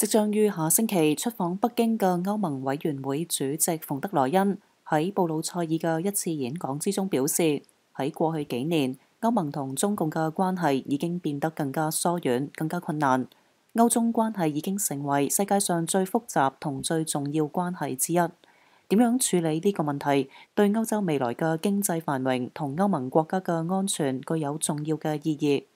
即将于下星期出访北京嘅欧盟委员会主席冯德莱恩喺布鲁塞尔嘅一次演讲之中表示，喺过去几年，欧盟同中共嘅关系已经变得更加疏远、更加困难。欧中关系已经成为世界上最复杂同最重要关系之一。点样处理呢个问题，对欧洲未来嘅经济繁荣同欧盟国家嘅安全具有重要嘅意义。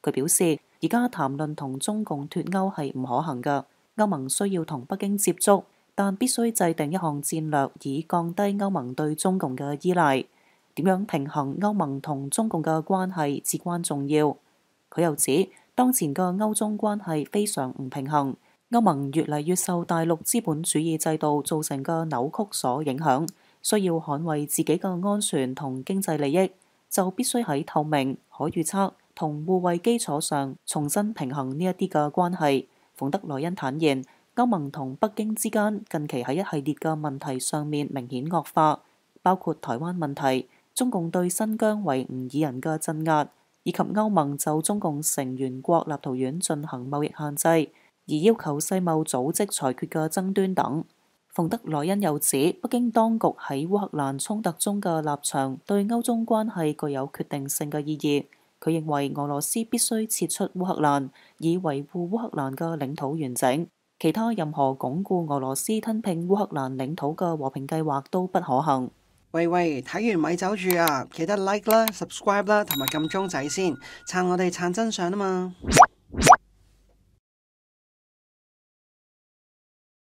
佢表示，而家谈论同中共脱欧系唔可行噶。歐盟需要同北京接觸，但必須制定一項戰略，以降低歐盟對中共嘅依賴。點樣平衡歐盟同中共嘅關係，至關重要。佢又指，當前嘅歐中關係非常唔平衡，歐盟越嚟越受大陸資本主義制度造成嘅扭曲所影響，需要捍衛自己嘅安全同經濟利益，就必須喺透明、可預測同互惠基礎上重新平衡呢一啲嘅關係。馮德萊恩坦言，歐盟同北京之間近期喺一系列嘅問題上面明顯惡化，包括台灣問題、中共對新疆維吾爾人嘅鎮壓，以及歐盟就中共成員國立陶宛進行貿易限制而要求世貿組織裁決嘅爭端等。馮德萊恩又指，北京當局喺烏克蘭衝突中嘅立場對歐中關係具有決定性嘅意義。佢認為俄羅斯必須撤出烏克蘭，以維護烏克蘭嘅領土完整。其他任何鞏固俄羅斯吞併烏克蘭領土嘅和平計劃都不可行。喂喂，睇完咪走住啊！記得 like 啦、subscribe 啦同埋撳鐘仔先，撐我哋撐真相啊嘛！